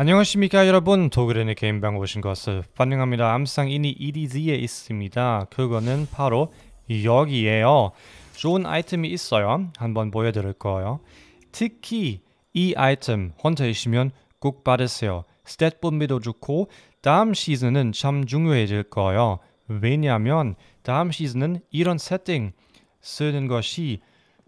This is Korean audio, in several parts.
안녕하십니까 여러분 독일인의 개인방 오신 것을 환영합니다 암상 이니 EDZ에 있습니다 그거는 바로 여기에요 좋은 아이템이 있어요 한번 보여드릴 거예요 특히 이 아이템 혼자있으면꼭 받으세요 스탯 분비도 좋고 다음 시즌은 참 중요해질 거예요 왜냐하면 다음 시즌은 이런 세팅 쓰는 것이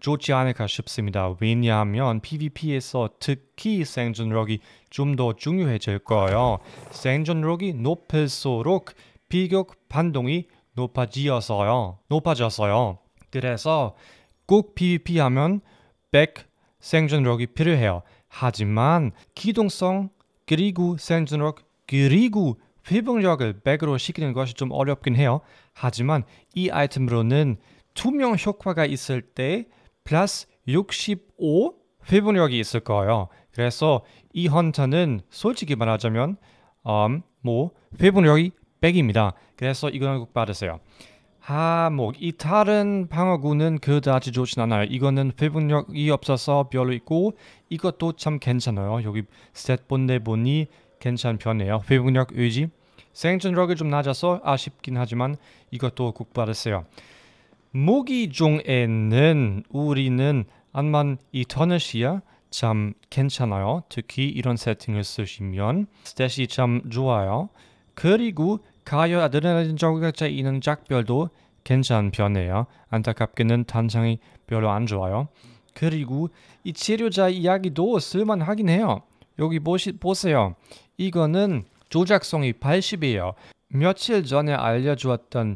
좋지 않을까 싶습니다. 왜냐하면 PVP에서 특히 생존력이 좀 더 중요해질 거예요. 생존력이 높을수록 비격 반동이 높아지어서요. 높아졌어요. 그래서 꼭 PVP 하면 백 생존력이 필요해요. 하지만 기동성 그리고 생존력 그리고 회복력을 백으로 시키는 것이 좀 어렵긴 해요. 하지만 이 아이템으로는 투명 효과가 있을 때 플러스 65 회분력이 있을 거예요. 그래서 이 헌터는 솔직히 말하자면 음, 뭐 회분력이 100입니다. 그래서 이거는 꼭 받으세요. 아, 뭐 이 다른 방어구는 그다지 좋진 않아요. 이거는 회분력이 없어서 별로 있고 이것도 참 괜찮아요. 여기 스탯 본데 보니 괜찮은 편이에요. 회분력 의지 생존력이 좀 낮아서 아쉽긴 하지만 이것도 꼭 받으세요. 모기 중에는 우리는 암만 이터넷이야 참 괜찮아요. 특히 이런 세팅을 쓰시면 스탯이 참 좋아요. 그리고 가요 아드레날린 저격자 이능 작별도 괜찮은 편이에요. 안타깝게는 단상이 별로 안 좋아요. 그리고 이 치료자 이야기도 쓸만하긴 해요. 여기 보시, 보세요. 이거는 조작성이 80이에요. 며칠 전에 알려주었던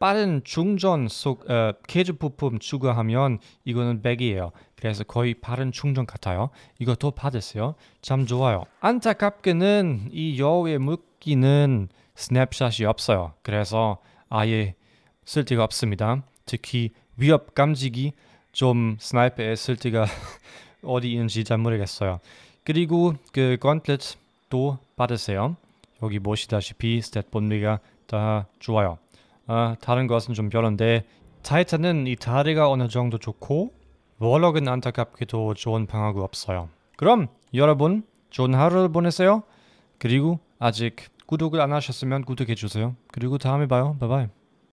빠른 충전 속 어, 케이지 부품 추가하면 이거는 100이에요. 그래서 거의 빠른 충전 같아요. 이거 더 받았어요. 참 좋아요. 안타깝게는 이 여우의 물기는 스냅샷이 없어요. 그래서 아예 쓸데가 없습니다. 특히 위협 감지기 좀스나이퍼의 쓸데가 어디인지 잘 모르겠어요. 그리고 그 건틀렛도 받으세요. 여기 보시다시피 스탯 본미가 다 좋아요. 아, 다른 것은 좀 별론데 타이탄은 이 다리가 어느 정도 좋고 월럭은 안타깝게도 좋은 방어구 없어요. 그럼 여러분 좋은 하루를 보내세요. 그리고 아직 구독을 안 하셨으면 구독해주세요. 그리고 다음에 봐요. 바이바이.